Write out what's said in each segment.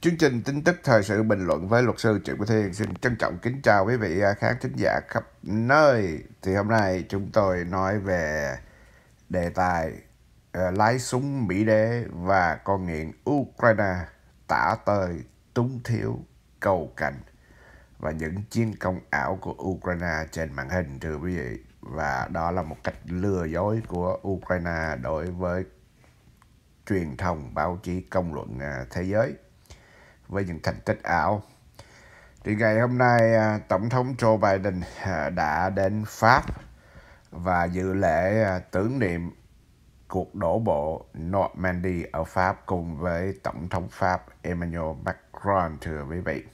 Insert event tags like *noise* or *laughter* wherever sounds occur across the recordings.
Chương trình tin tức thời sự bình luận với luật sư Triệu Quốc Thiên xin trân trọng kính chào quý vị à, khán thính giả khắp nơi. Thì hôm nay chúng tôi nói về đề tài uh, lái súng Mỹ đế và con nghiện Ukraine tả tơi túng thiếu cầu cành và những chiến công ảo của Ukraine trên màn hình thưa quý vị. Và đó là một cách lừa dối của Ukraine đối với truyền thông báo chí công luận à, thế giới với những thành tích ảo. Thì ngày hôm nay, à, Tổng thống Joe Biden à, đã đến Pháp và dự lễ à, tưởng niệm cuộc đổ bộ Normandy ở Pháp cùng với Tổng thống Pháp Emmanuel Macron, thưa quý vị.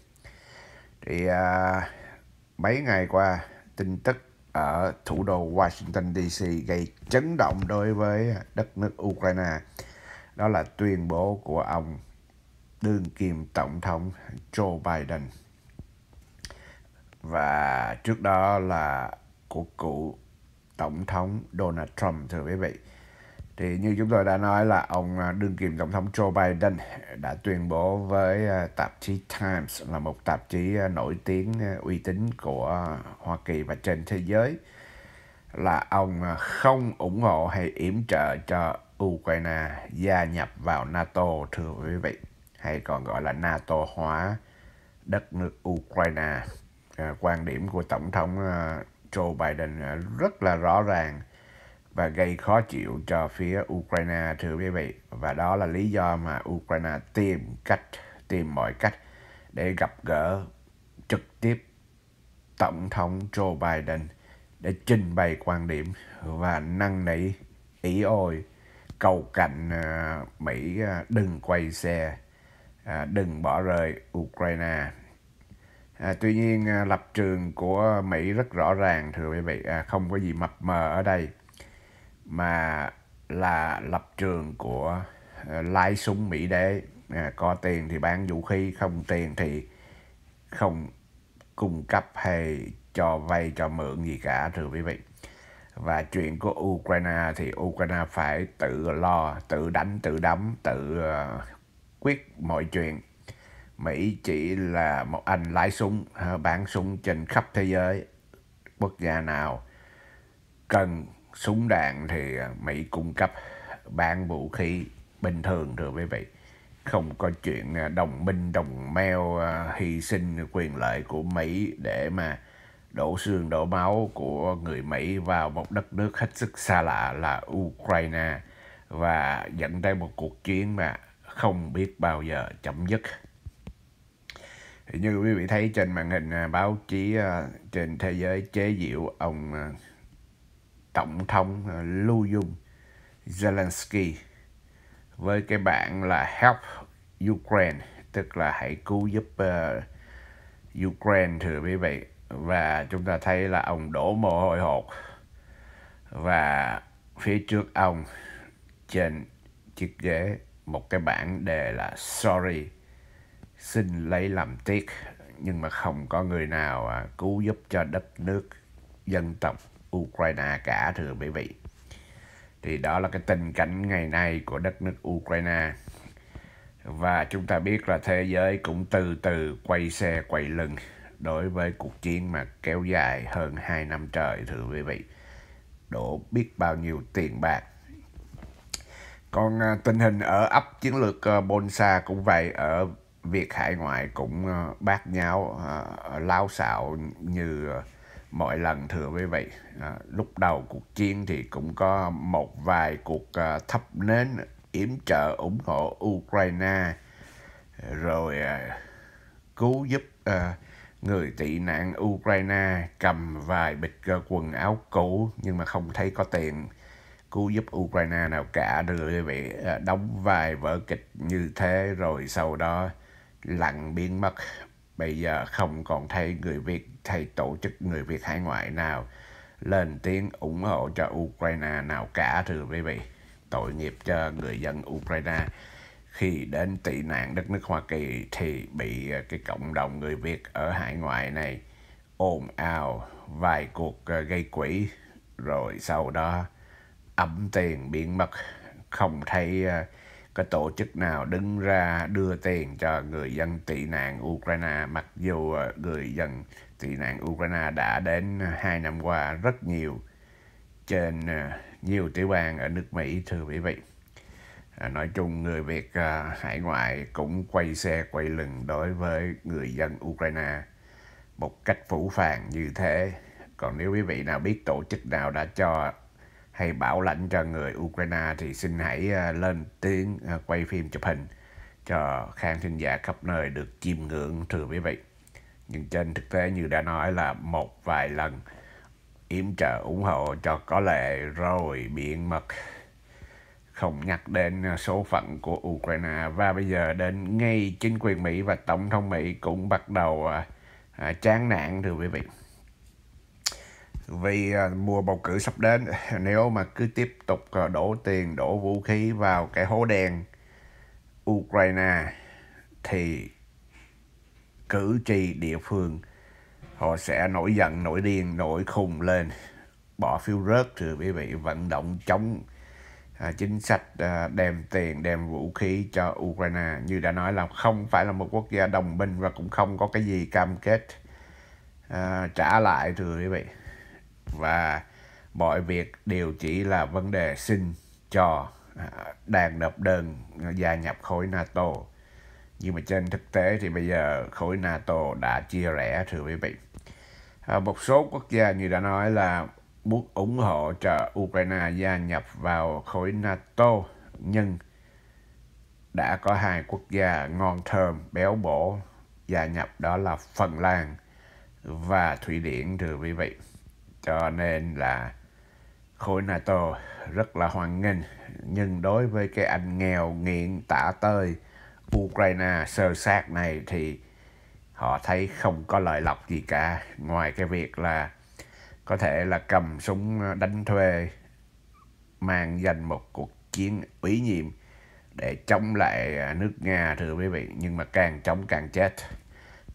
Thì à, mấy ngày qua, tin tức ở thủ đô Washington DC gây chấn động đối với đất nước Ukraine. Đó là tuyên bố của ông đương kim tổng thống Joe Biden và trước đó là của cựu tổng thống Donald Trump thưa quý vị thì như chúng tôi đã nói là ông à, đương kim tổng thống Joe Biden đã tuyên bố với à, tạp chí Times là một tạp chí à, nổi tiếng uy tín của Hoa Kỳ và trên thế giới là ông không ủng hộ hay yểm trợ cho Ukraine gia nhập vào NATO thưa quý vị hay còn gọi là NATO hóa đất nước Ukraine. À, quan điểm của Tổng thống à, Joe Biden à, rất là rõ ràng và gây khó chịu cho phía Ukraine thưa quý vị. Và đó là lý do mà Ukraine tìm cách, tìm mọi cách để gặp gỡ trực tiếp Tổng thống Joe Biden để trình bày quan điểm và năn nỉ ý ôi cầu cạnh à, Mỹ đừng quay xe à, đừng bỏ rơi Ukraine. À, tuy nhiên à, lập trường của Mỹ rất rõ ràng thưa quý vị, à, không có gì mập mờ ở đây mà là lập trường của à, lái súng Mỹ đế, à, có tiền thì bán vũ khí, không tiền thì không cung cấp hay cho vay cho mượn gì cả thưa quý vị và chuyện của Ukraine thì Ukraine phải tự lo, tự đánh, tự đấm, tự à, quyết mọi chuyện. Mỹ chỉ là một anh lái súng, bán súng trên khắp thế giới. Quốc gia nào cần súng đạn thì à, Mỹ cung cấp bán vũ khí bình thường thưa quý vị. Không có chuyện à, đồng minh, đồng meo à, hy sinh quyền lợi của Mỹ để mà đổ xương đổ máu của người Mỹ vào một đất nước hết sức xa lạ là Ukraine và dẫn tới một cuộc chiến mà không biết bao giờ chấm dứt thì như quý vị thấy trên màn hình à, báo chí à, trên thế giới chế diệu ông à, tổng thống Lưu Dung Zelensky với cái bản là Help Ukraine tức là hãy cứu giúp uh, Ukraine thưa quý vị và chúng ta thấy là ông đổ mồ hôi hột và phía trước ông trên chiếc ghế một cái bản đề là sorry xin lấy làm tiếc nhưng mà không có người nào à, cứu giúp cho đất nước dân tộc Ukraine cả thưa quý vị thì đó là cái tình cảnh ngày nay của đất nước Ukraine và chúng ta biết là thế giới cũng từ từ quay xe quay lưng đối với cuộc chiến mà kéo dài hơn 2 năm trời thưa quý vị đổ biết bao nhiêu tiền bạc còn à, tình hình ở ấp chiến lược à, Bonsa cũng vậy, ở việc hải ngoại cũng à, bát nháo, lao xạo như mọi lần thưa quý vị. Lúc đầu cuộc chiến thì cũng có một vài cuộc thắp nến yểm trợ ủng hộ Ukraine rồi cứu giúp người tị nạn Ukraine cầm vài bịch quần áo cũ nhưng mà không thấy có tiền cứu giúp Ukraine nào cả đưa về ờ, đóng vai vở kịch như thế rồi sau đó lặng biến mất bây giờ không còn thấy người Việt hay tổ chức người Việt hải ngoại nào lên tiếng ủng hộ cho Ukraine nào cả thưa quý vị tội nghiệp cho người dân Ukraine khi đến tị nạn đất nước Hoa Kỳ thì bị ờ, cái cộng đồng người Việt ở hải ngoại này ồn ào vài cuộc ờ, gây quỹ rồi sau đó ẩm tiền biện mật không thấy ờ, cái tổ chức nào đứng ra đưa tiền cho người dân tị nạn Ukraine mặc dù ờ, người dân tị nạn Ukraine đã đến hai năm qua rất nhiều trên ờ, nhiều tiểu bang ở nước Mỹ thưa quý vị à, nói chung người Việt à, hải ngoại cũng quay xe quay lưng đối với người dân Ukraine một cách phủ phàng như thế còn nếu quý vị nào biết tổ chức nào đã cho hay bảo lãnh cho người Ukraine thì xin hãy ờ, lên tiếng ờ, quay phim chụp hình cho khán thính giả khắp nơi được chiêm ngưỡng thưa quý vị. Nhưng trên thực tế như đã nói là một vài lần yếm trợ ủng hộ cho có lẽ rồi biện mật không nhắc đến số phận của Ukraine và bây giờ đến ngay chính quyền Mỹ và Tổng thống Mỹ cũng bắt đầu à, chán nản thưa quý vị vì à, mùa bầu cử sắp đến *laughs* nếu mà cứ tiếp tục à, đổ tiền đổ vũ khí vào cái hố đen Ukraine thì cử tri địa phương họ sẽ nổi giận nổi điên nổi khùng lên bỏ phiếu rớt thưa quý vị vận động chống à, chính sách đem tiền đem vũ khí cho Ukraine như đã nói là không phải là một quốc gia đồng minh và cũng không có cái gì cam kết trả lại thưa quý vị và mọi việc đều chỉ là vấn đề xin cho à, đang nộp đơn gia nhập khối NATO. Nhưng mà trên thực tế thì bây giờ khối NATO đã chia rẽ thưa quý vị. À, một số quốc gia như đã nói là muốn ủng hộ cho Ukraine gia nhập vào khối NATO nhưng đã có hai quốc gia ngon thơm béo bổ gia nhập đó là Phần Lan và Thụy Điển thưa quý vị cho nên là khối NATO rất là hoan nghênh nhưng đối với cái anh nghèo nghiện tả tơi Ukraine sơ sát này thì họ thấy không có lợi lộc gì cả ngoài cái việc là có thể là cầm súng đánh thuê mang danh một cuộc chiến ủy nhiệm để chống lại nước Nga thưa quý vị nhưng mà càng chống càng chết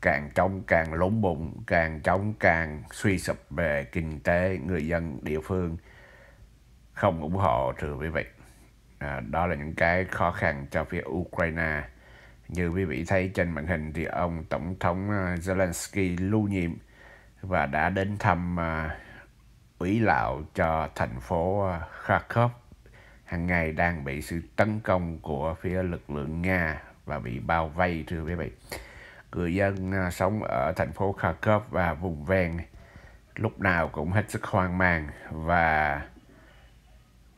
càng trong càng lốn bụng, càng trong càng suy sụp về kinh tế, người dân địa phương không ủng hộ trừ quý vị. À, đó là những cái khó khăn cho phía Ukraine. Như quý vị thấy trên màn hình thì ông Tổng thống à, Zelensky lưu nhiệm và đã đến thăm à, ủy lạo cho thành phố à, Kharkov hàng ngày đang bị sự tấn công của phía lực lượng Nga và bị bao vây thưa quý vị người dân à, sống ở thành phố Kharkov và vùng ven lúc nào cũng hết sức hoang mang và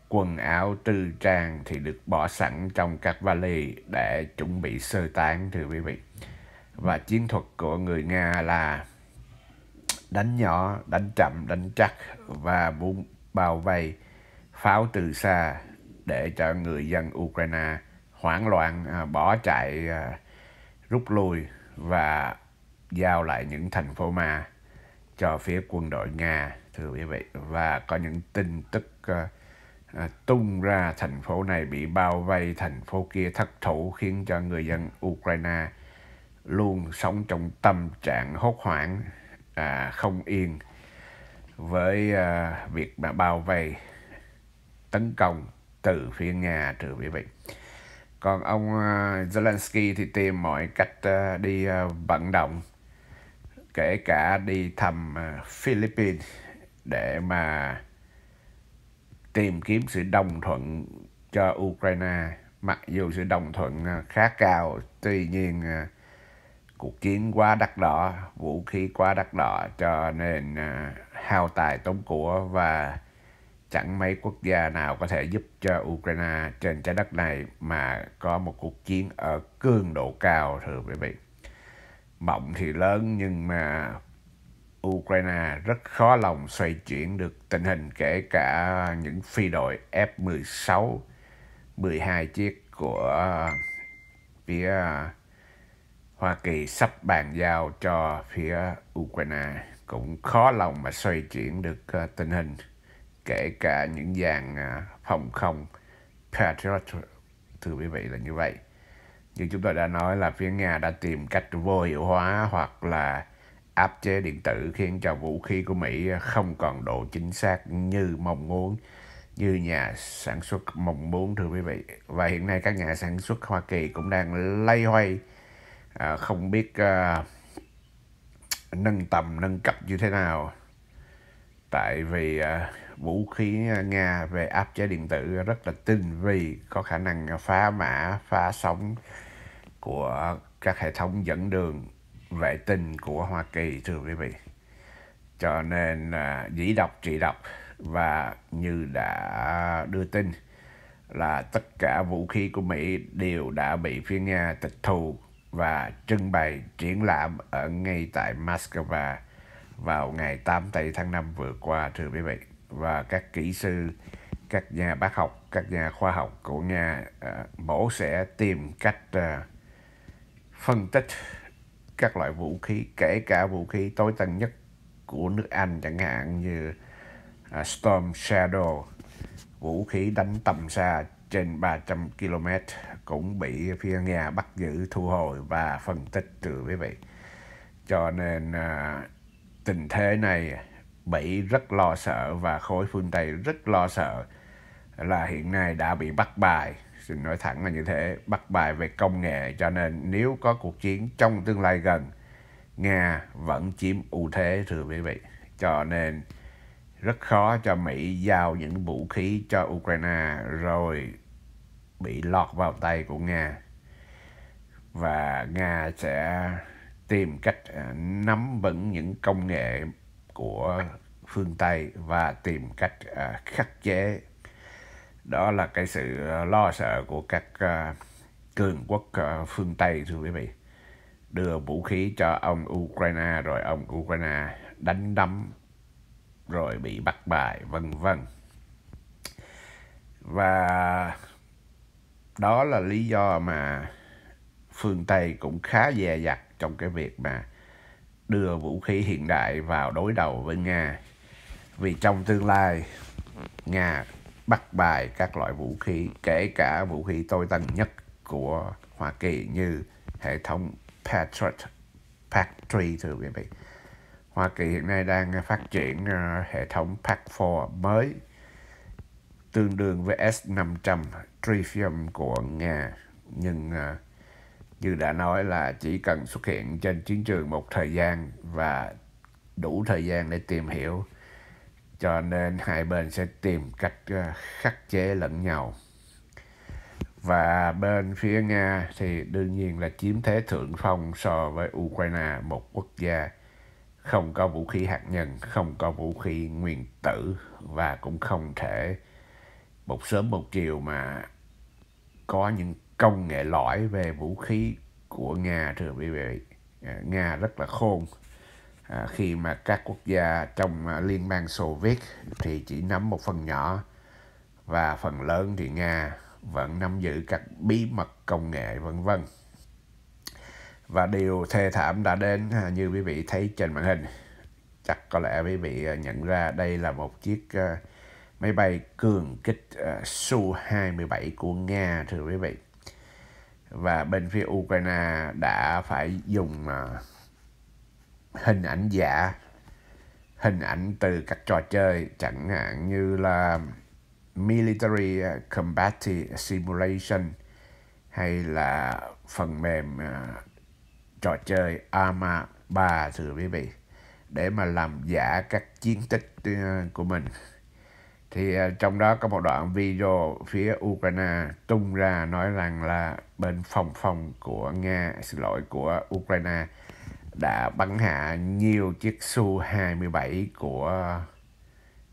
quần áo tư trang thì được bỏ sẵn trong các vali để chuẩn bị sơ tán thưa quý vị và chiến thuật của người Nga là đánh nhỏ, đánh chậm, đánh chắc và buông bao vây pháo từ xa để cho người dân Ukraine hoảng loạn à, bỏ chạy à, rút lui và giao lại những thành phố mà cho phía quân đội Nga thưa quý vị và có những tin tức uh, tung ra thành phố này bị bao vây thành phố kia thất thủ khiến cho người dân Ukraine luôn sống trong tâm trạng hốt hoảng à, không yên với à, việc mà bao vây tấn công từ phía Nga thưa quý vị còn ông à, Zelensky thì tìm mọi cách à, đi à, vận động kể cả đi thăm Philippines để mà tìm kiếm sự đồng thuận cho Ukraine mặc dù sự đồng thuận khá cao tuy nhiên cuộc chiến quá đắt đỏ vũ khí quá đắt đỏ cho nên hao tài tốn của và chẳng mấy quốc gia nào có thể giúp cho Ukraine trên trái đất này mà có một cuộc chiến ở cường độ cao thưa quý vị. Mộng thì lớn nhưng mà Ukraine rất khó lòng xoay chuyển được tình hình kể cả những phi đội F-16, 12 chiếc của phía Hoa Kỳ sắp bàn giao cho phía Ukraine cũng khó lòng mà xoay chuyển được ờ, tình hình kể cả những dàn à, phòng không Patriot thưa quý vị là như vậy như chúng tôi đã nói là phía Nga đã tìm cách vô hiệu hóa hoặc là áp chế điện tử khiến cho vũ khí của Mỹ không còn độ chính xác như mong muốn như nhà sản xuất mong muốn thưa quý vị và hiện nay các nhà sản xuất Hoa Kỳ cũng đang lay hoay à, không biết à, nâng tầm nâng cấp như thế nào tại vì à, vũ khí à, Nga về áp chế điện tử rất là tinh vi, có khả năng phá mã, phá sóng của các hệ thống dẫn đường vệ tinh của Hoa Kỳ thưa quý vị. Cho nên à, dĩ độc trị độc và như đã đưa tin là tất cả vũ khí của Mỹ đều đã bị phía Nga tịch thu và trưng bày triển lãm ở ngay tại Moscow vào ngày 8 tây tháng 5 vừa qua thưa quý vị và các kỹ sư các nhà bác học các nhà khoa học của nga uh, à, mổ sẽ tìm cách uh, phân tích các loại vũ khí kể cả vũ khí tối tân nhất của nước Anh chẳng hạn như uh, Storm Shadow vũ khí đánh tầm xa trên 300 km cũng bị phía Nga bắt giữ thu hồi và phân tích từ quý vị cho nên à, tình thế này Mỹ rất lo sợ và khối phương Tây rất lo sợ là hiện nay đã bị bắt bài xin nói thẳng là như thế bắt bài về công nghệ cho nên nếu có cuộc chiến trong tương lai gần Nga vẫn chiếm ưu thế thưa quý vị cho nên rất khó cho Mỹ giao những vũ khí cho Ukraine rồi bị lọt vào tay của Nga và Nga sẽ tìm cách à, nắm vững những công nghệ của phương Tây và tìm cách à, khắc chế đó là cái sự à, lo sợ của các à, cường quốc phương Tây thưa quý vị đưa vũ khí cho ông Ukraine rồi ông Ukraine đánh đấm rồi bị bắt bài vân vân và đó là lý do mà phương Tây cũng khá dè dặt trong cái việc mà đưa vũ khí hiện đại vào đối đầu với Nga. Vì trong tương lai, Nga bắt bài các loại vũ khí, kể cả vũ khí tối tân nhất của Hoa Kỳ như hệ thống Patriot Patriot thưa quý vị. Hoa Kỳ hiện nay đang phát triển ờ, hệ thống PAC-4 mới tương đương với S-500 Trifium của Nga nhưng ờ, như đã nói là chỉ cần xuất hiện trên chiến trường một thời gian và đủ thời gian để tìm hiểu cho nên hai bên sẽ tìm cách ờ, khắc chế lẫn nhau và bên phía nga thì đương nhiên là chiếm thế thượng phong so với ukraine một quốc gia không có vũ khí hạt nhân không có vũ khí nguyên tử và cũng không thể một sớm một chiều mà có những công nghệ lõi về vũ khí của Nga thưa quý vị. À, Nga rất là khôn à, khi mà các quốc gia trong à, liên bang Xô Viết thì chỉ nắm một phần nhỏ và phần lớn thì Nga vẫn nắm giữ các bí mật công nghệ vân vân. Và điều thê thảm đã đến à, như quý vị thấy trên màn hình. Chắc có lẽ quý vị nhận ra đây là một chiếc máy bay cường kích Su-27 của Nga thưa quý vị và bên phía Ukraine đã phải dùng à, hình ảnh giả hình ảnh từ các trò chơi chẳng hạn như là Military à, Combat Simulation hay là phần mềm à, trò chơi Arma 3 thưa quý vị để mà làm giả các chiến tích của mình thì à, trong đó có một đoạn video phía Ukraine tung ra nói rằng là bên phòng phòng của Nga xin lỗi của Ukraine đã bắn hạ nhiều chiếc Su-27 của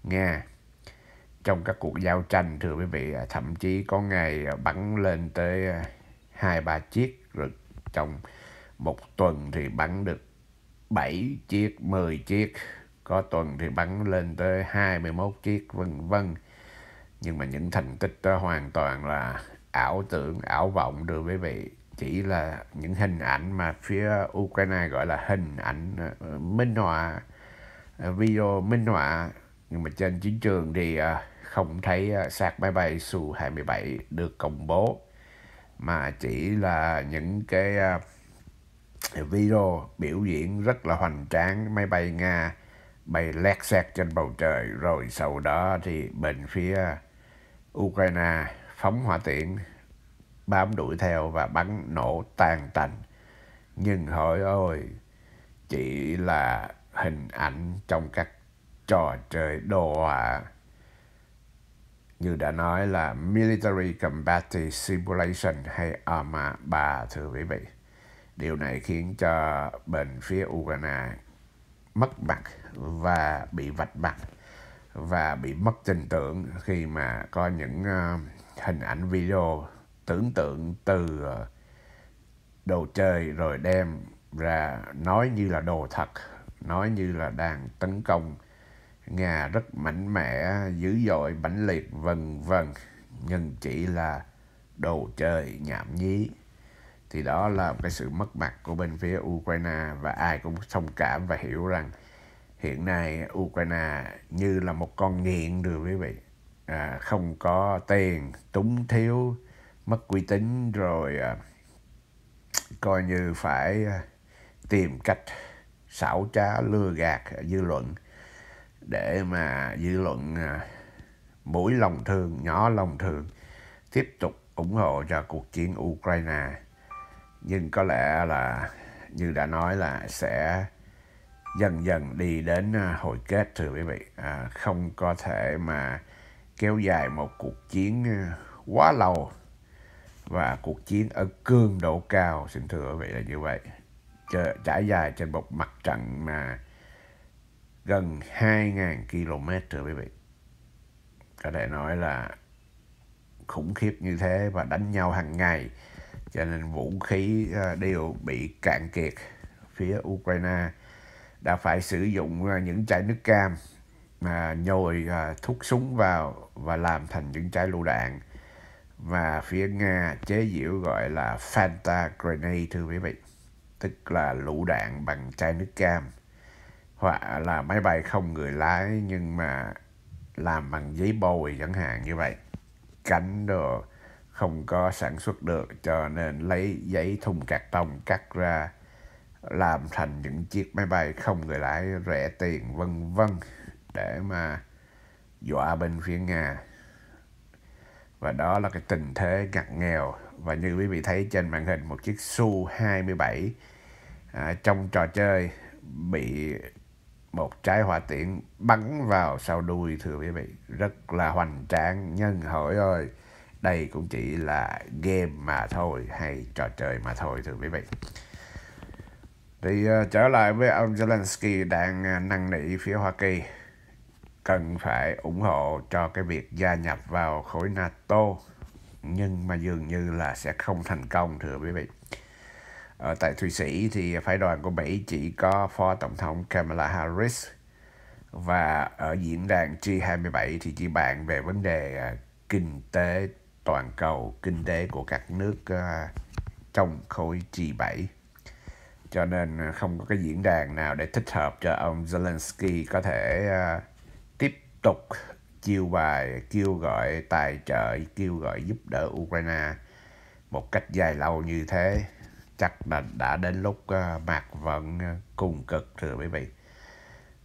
Nga trong các cuộc giao tranh thưa quý vị à, thậm chí có ngày bắn lên tới à, hai ba chiếc rồi trong một tuần thì bắn được 7 chiếc 10 chiếc có tuần thì bắn lên tới 21 chiếc vân vân nhưng mà những thành tích đó hoàn toàn là ảo tưởng ảo vọng đưa quý vị chỉ là những hình ảnh mà phía Ukraine gọi là hình ảnh ờ, minh họa ờ, video minh họa nhưng mà trên chiến trường thì ờ, không thấy sạc máy bay Su-27 được công bố mà chỉ là những cái video biểu diễn rất là hoành tráng máy bay Nga bay lét xét trên bầu trời rồi sau đó thì bên phía Ukraine phóng hỏa tiễn bám đuổi theo và bắn nổ tàn tành nhưng hỏi ôi chỉ là hình ảnh trong các trò chơi đồ họa như đã nói là Military combat Simulation hay ARMA 3 thưa quý vị. Điều này khiến cho bên phía Ukraine mất mặt và bị vạch mặt và bị mất tin tưởng khi mà có những uh, hình ảnh video tưởng tượng từ uh, đồ chơi rồi đem ra nói như là đồ thật nói như là đang tấn công Nga rất mạnh mẽ dữ dội mãnh liệt vân vân nhưng chỉ là đồ chơi nhảm nhí thì đó là cái sự mất mặt của bên phía Ukraine và ai cũng thông cảm và hiểu rằng hiện nay Ukraine như là một con nghiện rồi quý vị à, không có tiền túng thiếu mất uy tín rồi à, coi như phải à, tìm cách xảo trá lừa gạt dư luận để mà dư luận à, mũi lòng thương nhỏ lòng thương tiếp tục ủng hộ cho cuộc chiến Ukraine nhưng có lẽ là như đã nói là sẽ dần dần đi đến à, hồi kết thưa quý vị à, không có thể mà kéo dài một cuộc chiến à, quá lâu và cuộc chiến ở cương độ cao xin thưa quý vị là như vậy trải dài trên một mặt trận mà gần 2.000 km thưa quý vị có thể nói là khủng khiếp như thế và đánh nhau hàng ngày cho nên vũ khí à, đều bị cạn kiệt phía Ukraine đã phải sử dụng à, những chai nước cam mà nhồi à, thuốc súng vào và làm thành những chai lựu đạn và phía Nga chế giễu gọi là Fanta Grenade thưa quý vị tức là lựu đạn bằng chai nước cam hoặc là máy bay không người lái nhưng mà làm bằng giấy bồi chẳng hạn như vậy cánh đồ không có sản xuất được cho nên lấy giấy thùng cạc tông cắt ra làm thành những chiếc máy bay không người lái rẻ tiền vân vân để mà dọa bên phía Nga. Và đó là cái tình thế ngặt nghèo và như quý vị thấy trên màn hình một chiếc Su-27 à, trong trò chơi bị một trái hỏa tiễn bắn vào sau đuôi thưa quý vị rất là hoành tráng nhân hỏi ơi đây cũng chỉ là game mà thôi hay trò chơi mà thôi thưa quý vị thì uh, trở lại với ông Zelensky đang uh, năn nỉ phía Hoa Kỳ cần phải ủng hộ cho cái việc gia nhập vào khối NATO nhưng mà dường như là sẽ không thành công thưa quý vị. Ở tại Thụy Sĩ thì phái đoàn của Mỹ chỉ có Phó Tổng thống Kamala Harris và ở diễn đàn G27 thì chỉ bàn về vấn đề uh, kinh tế toàn cầu, kinh tế của các nước uh, trong khối G7 cho nên ờ, không có cái diễn đàn nào để thích hợp cho ông Zelensky có thể uh, tiếp tục chiêu bài kêu gọi tài trợ kêu gọi giúp đỡ Ukraine một cách dài lâu như thế chắc là đã đến lúc uh, mạc vận cùng cực rồi quý vị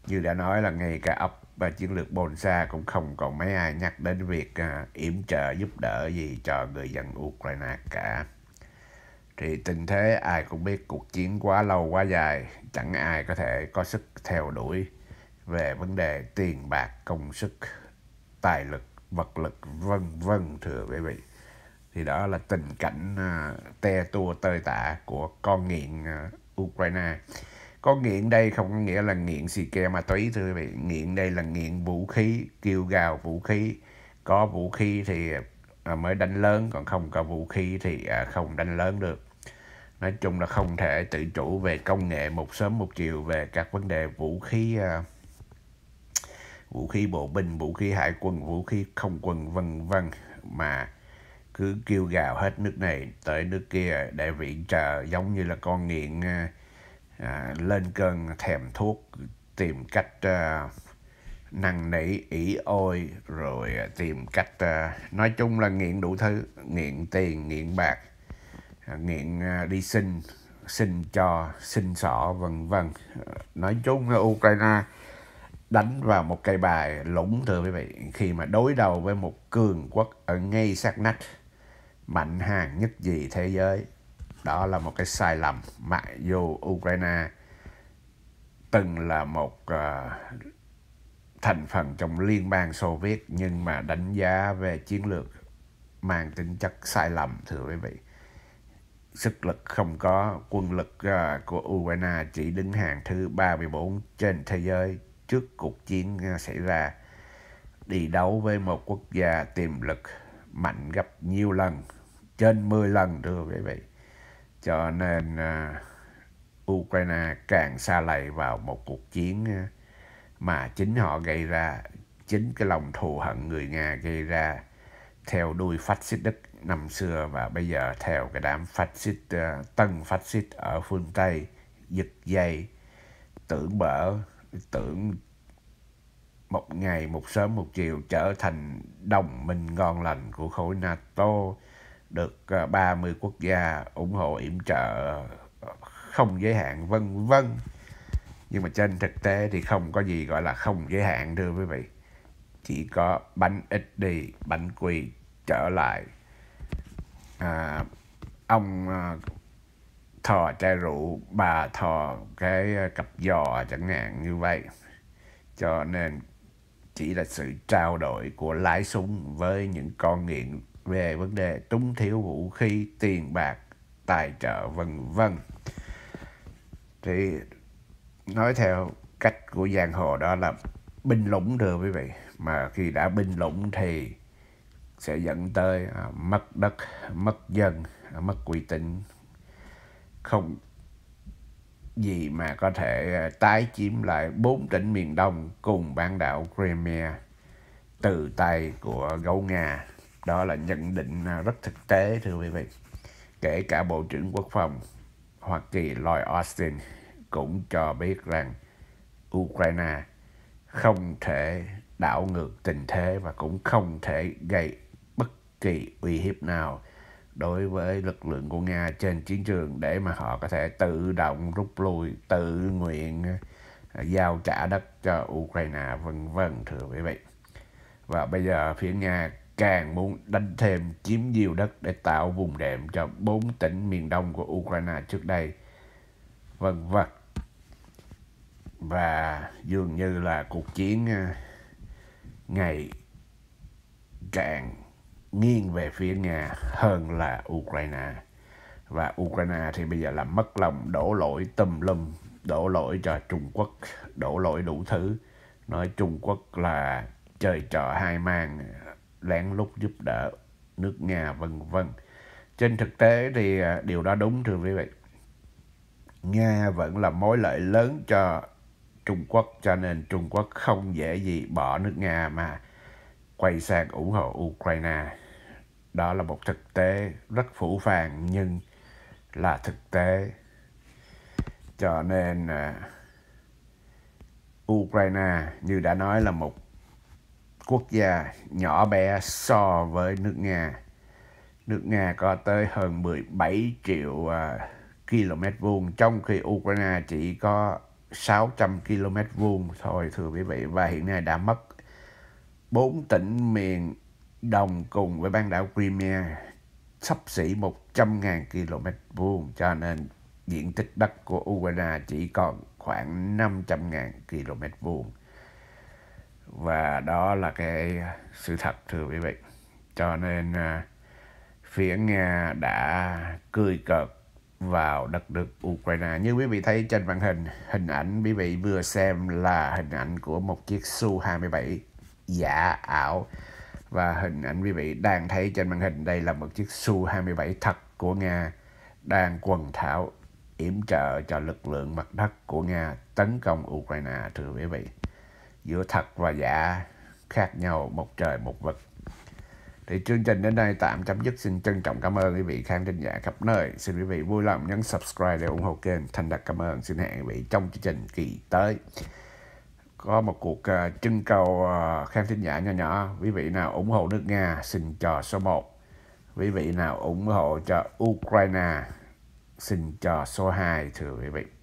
như đã nói là ngay cả ốc và chiến lược bồn xa cũng không còn mấy ai nhắc đến việc uh, yểm trợ giúp đỡ gì cho người dân Ukraine cả thì tình thế ai cũng biết cuộc chiến quá lâu quá dài chẳng ai có thể có sức theo đuổi về vấn đề tiền bạc công sức tài lực vật lực vân vân thưa quý vị thì đó là tình cảnh à, te tua tơi tả của con nghiện à, Ukraine con nghiện đây không có nghĩa là nghiện xì ke ma túy thưa quý vị nghiện đây là nghiện vũ khí kêu gào vũ khí có vũ khí thì À, mới đánh lớn còn không có vũ khí thì à, không đánh lớn được nói chung là không thể tự chủ về công nghệ một sớm một chiều về các vấn đề vũ khí à, vũ khí bộ binh vũ khí hải quân vũ khí không quân vân vân mà cứ kêu gào hết nước này tới nước kia để viện trợ giống như là con nghiện à, lên cơn thèm thuốc tìm cách à, năn nỉ ỉ ôi rồi à, tìm cách à, nói chung là nghiện đủ thứ nghiện tiền nghiện bạc à, nghiện đi xin xin cho xin sọ vân vân nói chung là ukraine đánh vào một cây bài lũng thưa quý vị khi mà đối đầu với một cường quốc ở ngay sát nách mạnh hàng nhất gì thế giới đó là một cái sai lầm mặc dù ukraine từng là một uh, thành phần trong liên bang Xô Viết nhưng mà đánh giá về chiến lược mang tính chất sai lầm thưa quý vị. Sức lực không có, quân lực à, của Ukraine chỉ đứng hàng thứ 34 trên thế giới trước cuộc chiến à, xảy ra. Đi đấu với một quốc gia tiềm lực mạnh gấp nhiều lần, trên 10 lần thưa quý vị. Cho nên uh, Ukraine càng xa lầy vào một cuộc chiến uh, mà chính họ gây ra, chính cái lòng thù hận người Nga gây ra theo đuôi phát xít Đức năm xưa và bây giờ theo cái đám phát xít ờ, tân phát xít ở phương Tây giật dây tưởng bở tưởng một ngày một sớm một chiều trở thành đồng minh ngon lành của khối NATO được 30 ờ, quốc gia ủng hộ yểm trợ ờ, không giới hạn vân vân nhưng mà trên thực tế thì không có gì gọi là không giới hạn thưa quý vị chỉ có bánh ít đi bánh quỳ trở lại à, ông à, thò chai rượu bà thò cái à, cặp giò chẳng hạn như vậy cho nên chỉ là sự trao đổi của lái súng với những con nghiện về vấn đề túng thiếu vũ khí tiền bạc tài trợ vân vân thì nói theo cách của giang hồ đó là binh lũng thưa quý vị mà khi đã binh lũng thì sẽ dẫn tới à, mất đất mất dân à, mất uy tín không gì mà có thể à, tái chiếm lại bốn tỉnh miền đông cùng bán đảo Crimea từ tay của gấu Nga. Đó là nhận định à, rất thực tế thưa quý vị. Kể cả Bộ trưởng Quốc phòng Hoa Kỳ Lloyd Austin cũng cho biết rằng Ukraine không thể đảo ngược tình thế và cũng không thể gây bất kỳ uy hiếp nào đối với lực lượng của Nga trên chiến trường để mà họ có thể tự động rút lui, tự nguyện à, giao trả đất cho Ukraine vân vân thưa quý vị. Và bây giờ phía Nga càng muốn đánh thêm chiếm nhiều đất để tạo vùng đệm cho bốn tỉnh miền đông của Ukraine trước đây. Vân vân và dường như là cuộc chiến ờ, ngày càng nghiêng về phía Nga hơn là Ukraine và Ukraine thì bây giờ là mất lòng đổ lỗi tùm lum đổ lỗi cho Trung Quốc đổ lỗi đủ thứ nói Trung Quốc là chơi trò hai mang lén lút giúp đỡ nước Nga vân vân trên thực tế thì ờ, điều đó đúng thưa quý vị Nga vẫn là mối lợi lớn cho Trung Quốc cho nên Trung Quốc không dễ gì bỏ nước Nga mà quay sang ủng hộ Ukraine. Đó là một thực tế rất phủ phàng nhưng là thực tế. Cho nên uh, Ukraine như đã nói là một quốc gia nhỏ bé so với nước Nga. Nước Nga có tới hơn 17 triệu uh, à, km vuông trong khi Ukraine chỉ có 600 km vuông thôi thưa quý vị và hiện nay đã mất bốn tỉnh miền đồng cùng với bán đảo Crimea sắp xỉ 100.000 km vuông cho nên diện tích đất của Ukraine chỉ còn khoảng 500.000 km vuông và đó là cái sự thật thưa quý vị cho nên à, phía Nga đã cười cợt vào đất nước Ukraine. Như quý vị thấy trên màn hình, hình ảnh quý vị vừa xem là hình ảnh của một chiếc Su-27 giả ảo và hình ảnh quý vị đang thấy trên màn hình đây là một chiếc Su-27 thật của Nga đang quần thảo yểm trợ cho lực lượng mặt đất của Nga tấn công Ukraine thưa quý vị. Giữa thật và giả khác nhau một trời một vực. Thì chương trình đến đây tạm chấm dứt. Xin trân trọng cảm ơn quý vị khán thính giả khắp nơi. Xin quý vị vui lòng nhấn subscribe để ủng hộ kênh. Thành đạt cảm ơn. Xin hẹn quý vị trong chương trình kỳ tới. Có một cuộc uh, trưng cầu uh, khán thính giả nhỏ nhỏ. Quý vị nào ủng hộ nước Nga xin cho số 1. Quý vị nào ủng hộ cho Ukraine xin cho số 2 thưa quý vị.